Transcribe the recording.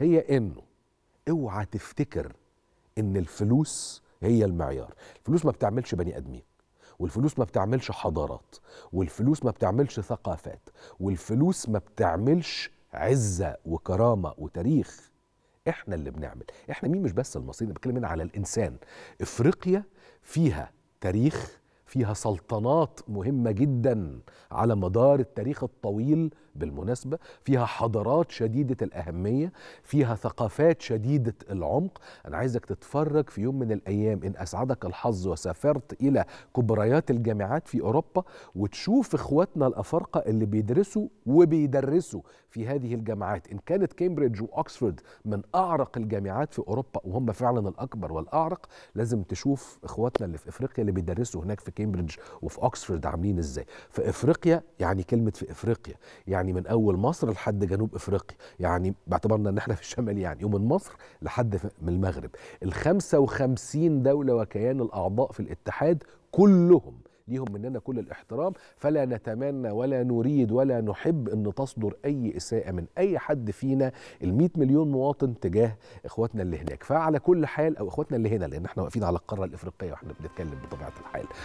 هي انه اوعى تفتكر ان الفلوس هي المعيار الفلوس ما بتعملش بني ادمين والفلوس ما بتعملش حضارات والفلوس ما بتعملش ثقافات والفلوس ما بتعملش عزه وكرامه وتاريخ احنا اللي بنعمل احنا مين مش بس المصريين بتكلم هنا على الانسان افريقيا فيها تاريخ فيها سلطنات مهمة جدا على مدار التاريخ الطويل بالمناسبة فيها حضارات شديدة الأهمية فيها ثقافات شديدة العمق أنا عايزك تتفرج في يوم من الأيام إن أسعدك الحظ وسافرت إلى كبريات الجامعات في أوروبا وتشوف إخواتنا الأفارقة اللي بيدرسوا وبيدرسوا في هذه الجامعات إن كانت كامبريدج وأكسفورد من أعرق الجامعات في أوروبا وهم فعلا الأكبر والأعرق لازم تشوف إخواتنا اللي في إفريقيا اللي بيدرسوا هناك في كامبريدج وفي اوكسفورد عاملين ازاي في افريقيا يعني كلمه في افريقيا يعني من اول مصر لحد جنوب افريقيا يعني باعتبارنا ان احنا في الشمال يعني ومن مصر لحد من المغرب ال 55 دوله وكيان الاعضاء في الاتحاد كلهم ليهم مننا كل الاحترام فلا نتمنى ولا نريد ولا نحب ان تصدر اي اساءه من اي حد فينا ال مليون مواطن تجاه اخواتنا اللي هناك فعلى كل حال او اخواتنا اللي هنا لان احنا واقفين على القاره الافريقيه واحنا بنتكلم بطبيعه الحال